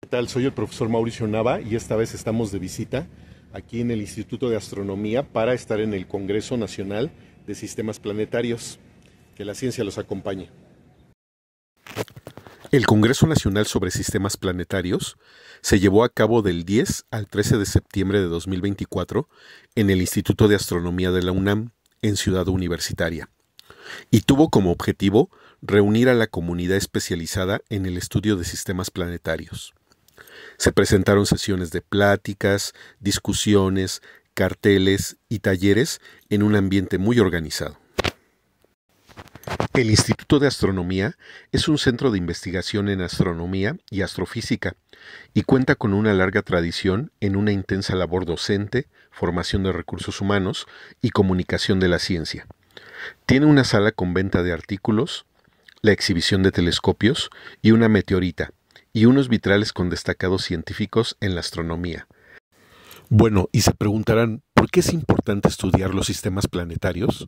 ¿Qué tal? Soy el profesor Mauricio Nava y esta vez estamos de visita aquí en el Instituto de Astronomía para estar en el Congreso Nacional de Sistemas Planetarios. Que la ciencia los acompañe. El Congreso Nacional sobre Sistemas Planetarios se llevó a cabo del 10 al 13 de septiembre de 2024 en el Instituto de Astronomía de la UNAM en Ciudad Universitaria y tuvo como objetivo reunir a la comunidad especializada en el estudio de sistemas planetarios. Se presentaron sesiones de pláticas, discusiones, carteles y talleres en un ambiente muy organizado. El Instituto de Astronomía es un centro de investigación en astronomía y astrofísica y cuenta con una larga tradición en una intensa labor docente, formación de recursos humanos y comunicación de la ciencia. Tiene una sala con venta de artículos, la exhibición de telescopios y una meteorita, y unos vitrales con destacados científicos en la astronomía. Bueno, y se preguntarán, ¿por qué es importante estudiar los sistemas planetarios?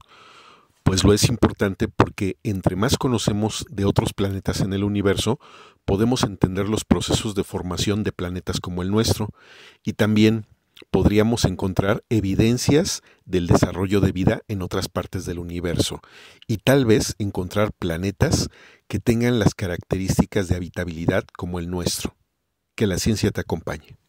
Pues lo es importante porque entre más conocemos de otros planetas en el universo, podemos entender los procesos de formación de planetas como el nuestro y también podríamos encontrar evidencias del desarrollo de vida en otras partes del universo y tal vez encontrar planetas que tengan las características de habitabilidad como el nuestro. Que la ciencia te acompañe.